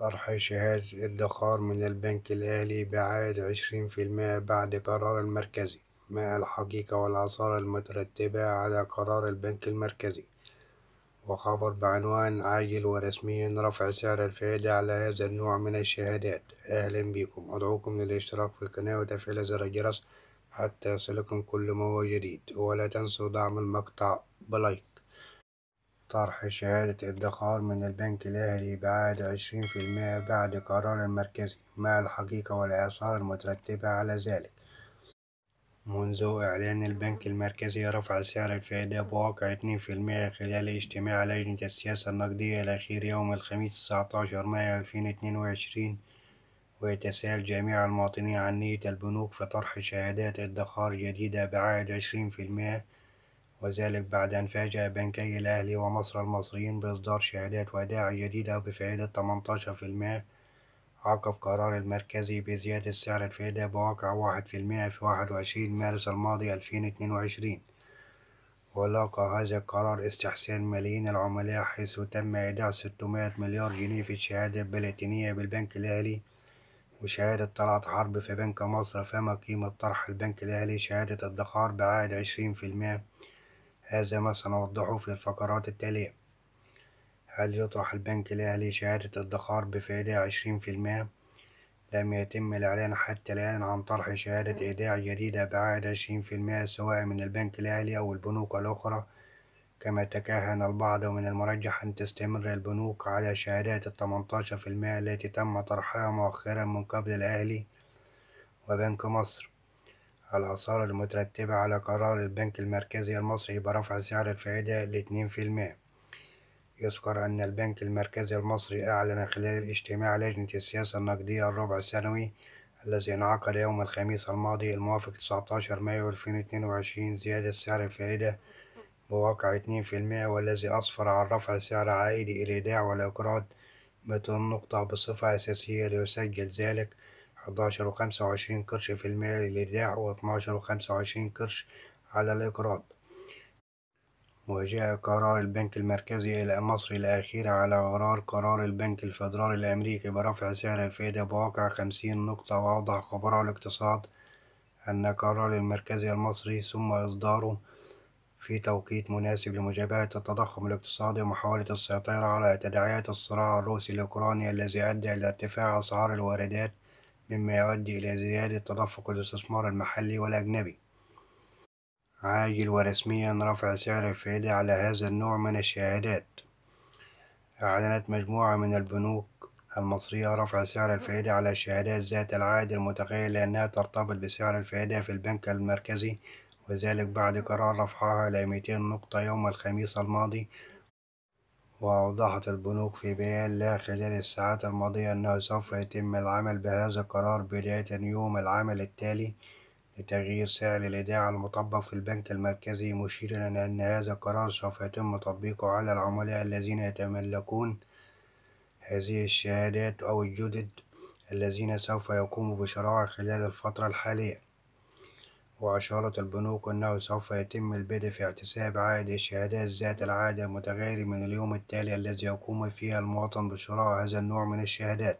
طرح شهادة ادخار من البنك الأهلي بعائد عشرين في المائة بعد قرار المركزي ما الحقيقة والآثار المترتبة على قرار البنك المركزي وخبر بعنوان عاجل ورسميا رفع سعر الفائدة على هذا النوع من الشهادات أهلا بكم أدعوكم للاشتراك في القناة وتفعيل زر الجرس حتى يصلكم كل ما هو جديد ولا تنسوا دعم المقطع بلايك طرح شهادة ادخار من البنك الأهلي بإعادة عشرين في المائة بعد قرار المركزي، مع الحقيقة والآثار المترتبة على ذلك منذ إعلان البنك المركزي رفع سعر الفائدة بواقع اتنين في المائة خلال اجتماع لجنة السياسة النقدية الأخير يوم الخميس تسعة عشر مايو ألفين اتنين وعشرين ويتساءل جميع المواطنين عن نية البنوك في طرح شهادات ادخار جديدة بعائد عشرين في المائة وذلك بعد أن فاجأ بنكي الأهلي ومصر المصريين بإصدار شهادات وداع جديدة بفائدة 18% عقب قرار المركزي بزيادة سعر الفائدة بواقع واحد في المائة في واحد وعشرين مارس الماضي ألفين اتنين وعشرين ولاقى هذا القرار استحسان ملايين العملاء حيث تم إيداع 600 مليار جنيه في الشهادة البلاتينية بالبنك الأهلي وشهادة طلعت حرب في بنك مصر فما قيمة طرح البنك الأهلي شهادة ادخار بعائد عشرين في المائة هذا ما سنوضحه في الفقرات التالية هل يطرح البنك الأهلي شهادة ادخار بفائدة عشرين في المية؟ لم يتم الإعلان حتى الآن عن طرح شهادة إيداع جديدة بعائد عشرين في المية سواء من البنك الأهلي أو البنوك الأخرى كما تكهن البعض ومن المرجح أن تستمر البنوك على شهادات التمنتاشر في المية التي تم طرحها مؤخرا من قبل الأهلي وبنك مصر الآثار المترتبة على قرار البنك المركزي المصري برفع سعر الفائدة لاتنين في المية يذكر أن البنك المركزي المصري أعلن خلال اجتماع لجنة السياسة النقدية الربع السنوي الذي انعقد يوم الخميس الماضي الموافق 19 مايو 2022 زيادة سعر الفائدة بواقع 2% والذي أسفر عن رفع سعر عائد الإيداع والإقراض 200 نقطة بصفة أساسية ليسجل ذلك حداشر وخمسة وعشرين قرش في المية للإيداع واتناشر وخمسة وعشرين قرش على الإقراض وجاء قرار البنك المركزي إلى مصر الأخير على غرار قرار البنك الفدرالي الأمريكي برفع سعر الفائدة بواقع خمسين نقطة وأوضح خبراء الاقتصاد أن قرار المركزي المصري ثم إصداره في توقيت مناسب لمجابهة التضخم الاقتصادي ومحاولة السيطرة على تداعيات الصراع الروسي الأوكراني الذي أدى إلى ارتفاع أسعار الواردات مما يؤدي إلى زيادة تدفق الاستثمار المحلي والأجنبي عاجل ورسميا رفع سعر الفائدة على هذا النوع من الشهادات أعلنت مجموعة من البنوك المصرية رفع سعر الفائدة على الشهادات ذات العائد المتغير لأنها ترتبط بسعر الفائدة في البنك المركزي وذلك بعد قرار رفعها إلى 200 نقطة يوم الخميس الماضي وأوضحت البنوك في بيان لها خلال الساعات الماضية أنه سوف يتم العمل بهذا القرار بداية يوم العمل التالي لتغيير سعر الإيداع المطبق في البنك المركزي مشيرا إلى أن هذا القرار سوف يتم تطبيقه على العملاء الذين يتملكون هذه الشهادات أو الجدد الذين سوف يقوموا بشرائها خلال الفترة الحالية وأشارت البنوك أنه سوف يتم البدء في اكتساب عائد الشهادات ذات العائد المتغير من اليوم التالي الذي يقوم فيه المواطن بشراء هذا النوع من الشهادات